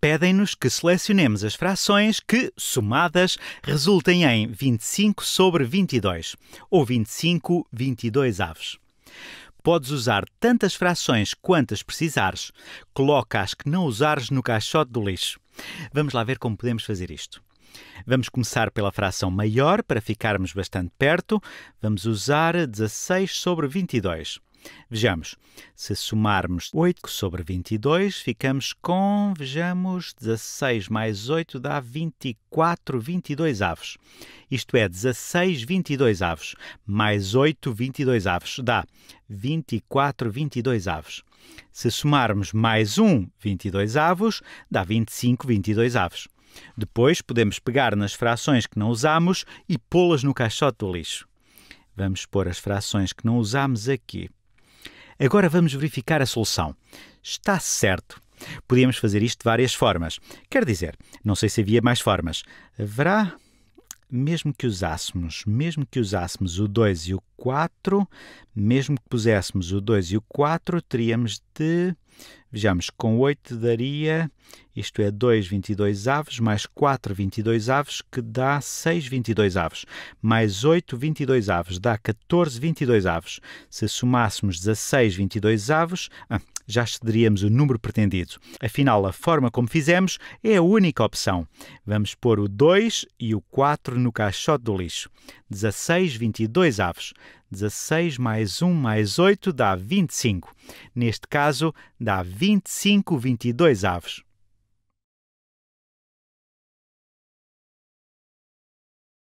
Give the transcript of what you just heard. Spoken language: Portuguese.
pedem-nos que selecionemos as frações que, somadas, resultem em 25 sobre 22, ou 25 22 aves. Podes usar tantas frações quantas precisares. Coloca as que não usares no caixote do lixo. Vamos lá ver como podemos fazer isto. Vamos começar pela fração maior para ficarmos bastante perto. Vamos usar 16 sobre 22. Vejamos, se somarmos 8 sobre 22, ficamos com, vejamos, 16 mais 8 dá 24, 22 avos. Isto é, 16, 22 avos, mais 8, 22 avos, dá 24, 22 avos. Se somarmos mais 1, 22 avos, dá 25, 22 avos. Depois podemos pegar nas frações que não usamos e pô-las no caixote do lixo. Vamos pôr as frações que não usamos aqui. Agora vamos verificar a solução. Está certo. Podíamos fazer isto de várias formas. Quer dizer, não sei se havia mais formas. Haverá, mesmo que usássemos, mesmo que usássemos o 2 e o 4, mesmo que puséssemos o 2 e o 4, teríamos de. Vejamos, com 8 daria, isto é 2 22 aves, mais 4 22 aves, que dá 6 22 aves. Mais 8 22 aves, dá 14 22 aves. Se somássemos 16 22 aves, ah, já excederíamos o número pretendido. Afinal, a forma como fizemos é a única opção. Vamos pôr o 2 e o 4 no caixote do lixo. 16 22 aves. 16 mais 1 mais 8 dá 25. Neste caso, dá 25 22 avos.